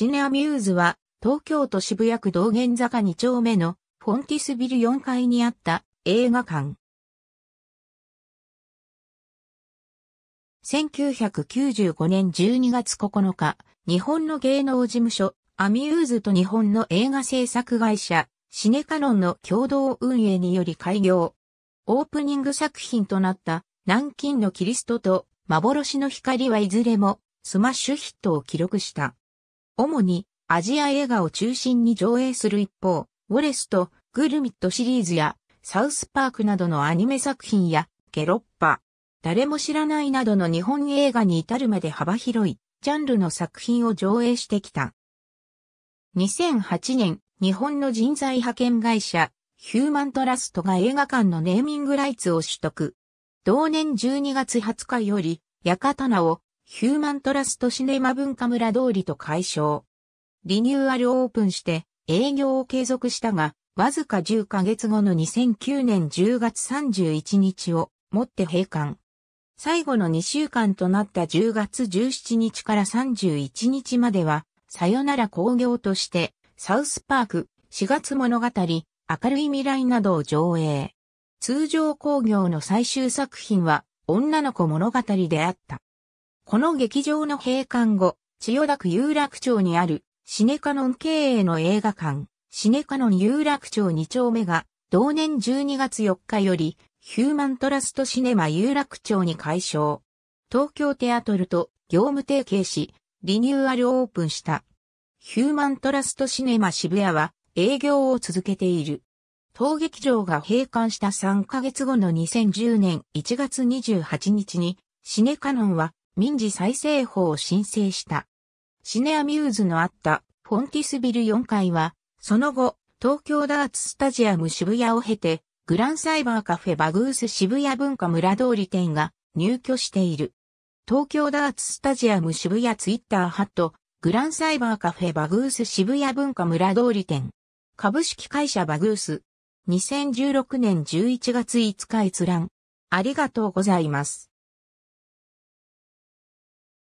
シネアミューズは、東京都渋谷区道玄坂2丁目のフォンティスビル4階にあった映画館。1995年12月9日、日本の芸能事務所、アミューズと日本の映画制作会社、シネカノンの共同運営により開業。オープニング作品となった南京のキリストと幻の光はいずれもスマッシュヒットを記録した。主にアジア映画を中心に上映する一方、ウォレスとグルミットシリーズやサウスパークなどのアニメ作品やゲロッパ、誰も知らないなどの日本映画に至るまで幅広いジャンルの作品を上映してきた。2008年、日本の人材派遣会社、ヒューマントラストが映画館のネーミングライツを取得。同年12月20日より、ヤカタナをヒューマントラストシネマ文化村通りと解消。リニューアルオープンして営業を継続したが、わずか10ヶ月後の2009年10月31日をもって閉館。最後の2週間となった10月17日から31日までは、さよなら工業として、サウスパーク、4月物語、明るい未来などを上映。通常工業の最終作品は、女の子物語であった。この劇場の閉館後、千代田区有楽町にあるシネカノン経営の映画館、シネカノン有楽町2丁目が同年12月4日よりヒューマントラストシネマ有楽町に改称。東京テアトルと業務提携し、リニューアルオープンした。ヒューマントラストシネマ渋谷は営業を続けている。当劇場が閉館した3ヶ月後の2010年1月28日に、シネカノンは民事再生法を申請した。シネアミューズのあったフォンティスビル4階は、その後、東京ダーツスタジアム渋谷を経て、グランサイバーカフェバグース渋谷文化村通り店が入居している。東京ダーツスタジアム渋谷ツイッターハット、グランサイバーカフェバグース渋谷文化村通り店。株式会社バグース。2016年11月5日閲覧。ありがとうございます。